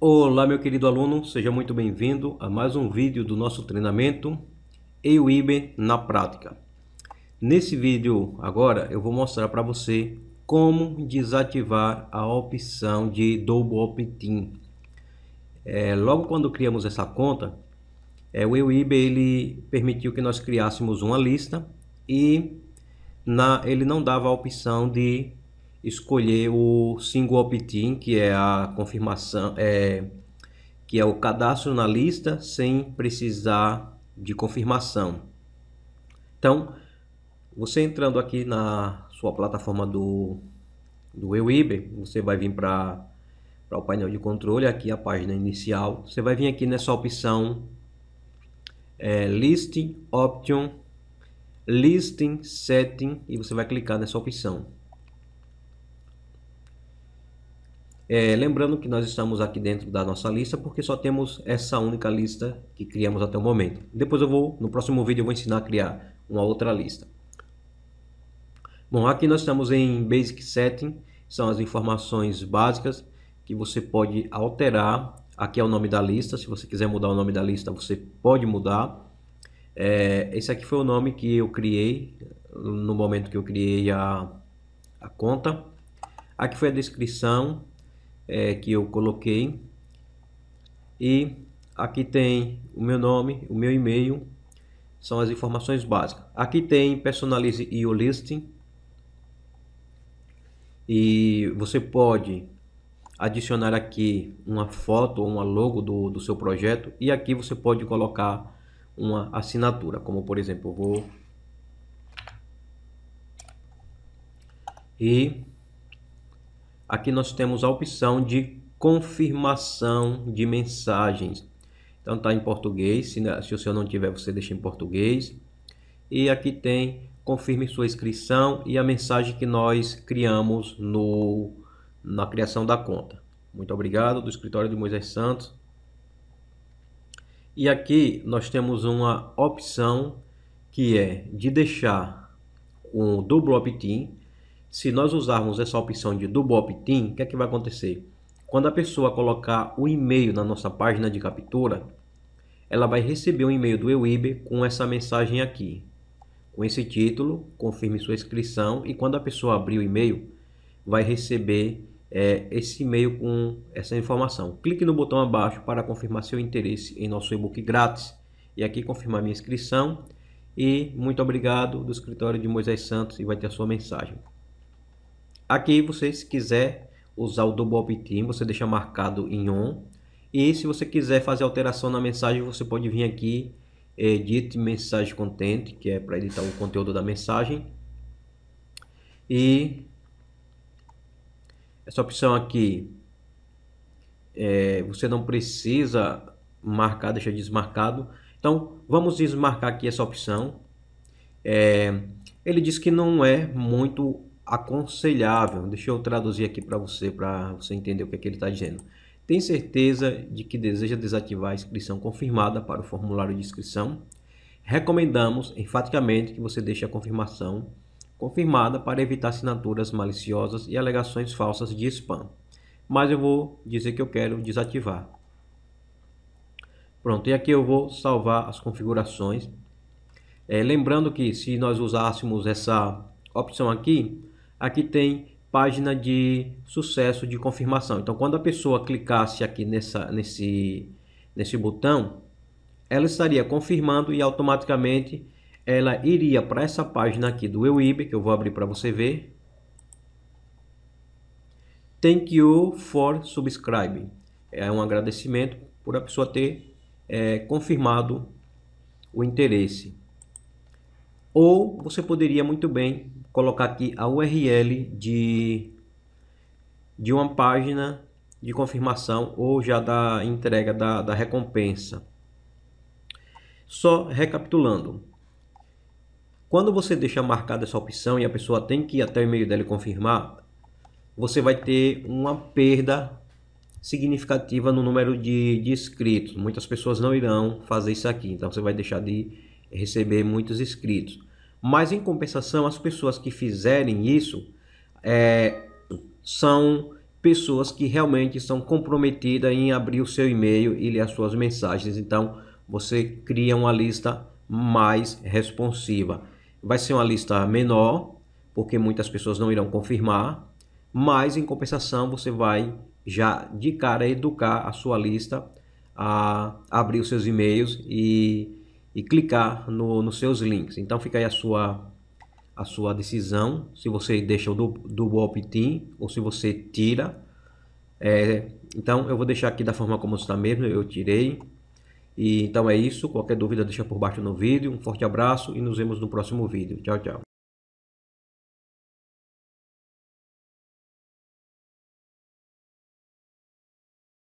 Olá, meu querido aluno, seja muito bem-vindo a mais um vídeo do nosso treinamento EUIB na prática. Nesse vídeo agora eu vou mostrar para você como desativar a opção de Double Opt-in. É, logo quando criamos essa conta, é, o EUIB ele permitiu que nós criássemos uma lista e na, ele não dava a opção de escolher o single opt-in, que é a confirmação, é, que é o cadastro na lista sem precisar de confirmação. Então, você entrando aqui na sua plataforma do, do EUIB, você vai vir para o painel de controle, aqui a página inicial. Você vai vir aqui nessa opção é, Listing Option, Listing Setting e você vai clicar nessa opção. É, lembrando que nós estamos aqui dentro da nossa lista porque só temos essa única lista que criamos até o momento. Depois eu vou, no próximo vídeo eu vou ensinar a criar uma outra lista. Bom, aqui nós estamos em Basic Setting, são as informações básicas que você pode alterar Aqui é o nome da lista. Se você quiser mudar o nome da lista, você pode mudar. É, esse aqui foi o nome que eu criei no momento que eu criei a, a conta. Aqui foi a descrição é, que eu coloquei. E aqui tem o meu nome, o meu e-mail, são as informações básicas. Aqui tem personalize your listing. E você pode adicionar aqui uma foto ou uma logo do, do seu projeto e aqui você pode colocar uma assinatura, como por exemplo, eu vou e aqui nós temos a opção de confirmação de mensagens. Então está em português, se, né, se o seu não tiver você deixa em português. E aqui tem confirme sua inscrição e a mensagem que nós criamos no na criação da conta. Muito obrigado, do escritório de Moisés Santos. E aqui nós temos uma opção que é de deixar um duplo opt-in. Se nós usarmos essa opção de duplo opt-in, o que é que vai acontecer? Quando a pessoa colocar o e-mail na nossa página de captura, ela vai receber um e-mail do EWIB com essa mensagem aqui. Com esse título, confirme sua inscrição e quando a pessoa abrir o e-mail, vai receber é, esse e-mail com essa informação. Clique no botão abaixo para confirmar seu interesse em nosso e-book grátis e aqui confirmar minha inscrição. E muito obrigado do escritório de Moisés Santos e vai ter a sua mensagem. Aqui você se quiser usar o double opt-in, você deixa marcado em on. E se você quiser fazer alteração na mensagem, você pode vir aqui é, edit mensagem content, que é para editar o conteúdo da mensagem. E essa opção aqui, é, você não precisa marcar, deixar desmarcado. Então, vamos desmarcar aqui essa opção. É, ele diz que não é muito aconselhável. Deixa eu traduzir aqui para você, para você entender o que, é que ele está dizendo. Tem certeza de que deseja desativar a inscrição confirmada para o formulário de inscrição? Recomendamos enfaticamente que você deixe a confirmação confirmada para evitar assinaturas maliciosas e alegações falsas de spam. Mas eu vou dizer que eu quero desativar. Pronto, e aqui eu vou salvar as configurações. É, lembrando que se nós usássemos essa opção aqui, aqui tem página de sucesso de confirmação. Então, quando a pessoa clicasse aqui nessa, nesse, nesse botão, ela estaria confirmando e automaticamente ela iria para essa página aqui do EUIB, que eu vou abrir para você ver. Thank you for subscribing. É um agradecimento por a pessoa ter é, confirmado o interesse. Ou você poderia muito bem colocar aqui a URL de, de uma página de confirmação ou já da entrega da, da recompensa. Só recapitulando, quando você deixa marcada essa opção e a pessoa tem que ir até o e-mail dela e confirmar, você vai ter uma perda significativa no número de, de inscritos. Muitas pessoas não irão fazer isso aqui, então você vai deixar de receber muitos inscritos. Mas em compensação, as pessoas que fizerem isso é, são pessoas que realmente são comprometidas em abrir o seu e-mail e ler as suas mensagens. Então você cria uma lista mais responsiva vai ser uma lista menor, porque muitas pessoas não irão confirmar, mas em compensação você vai já de cara educar a sua lista a abrir os seus e-mails e, e clicar no, nos seus links. Então fica aí a sua, a sua decisão, se você deixa o do opt-in ou se você tira. É, então eu vou deixar aqui da forma como está mesmo, eu tirei. E então é isso. Qualquer dúvida deixa por baixo no vídeo. Um forte abraço e nos vemos no próximo vídeo. Tchau, tchau.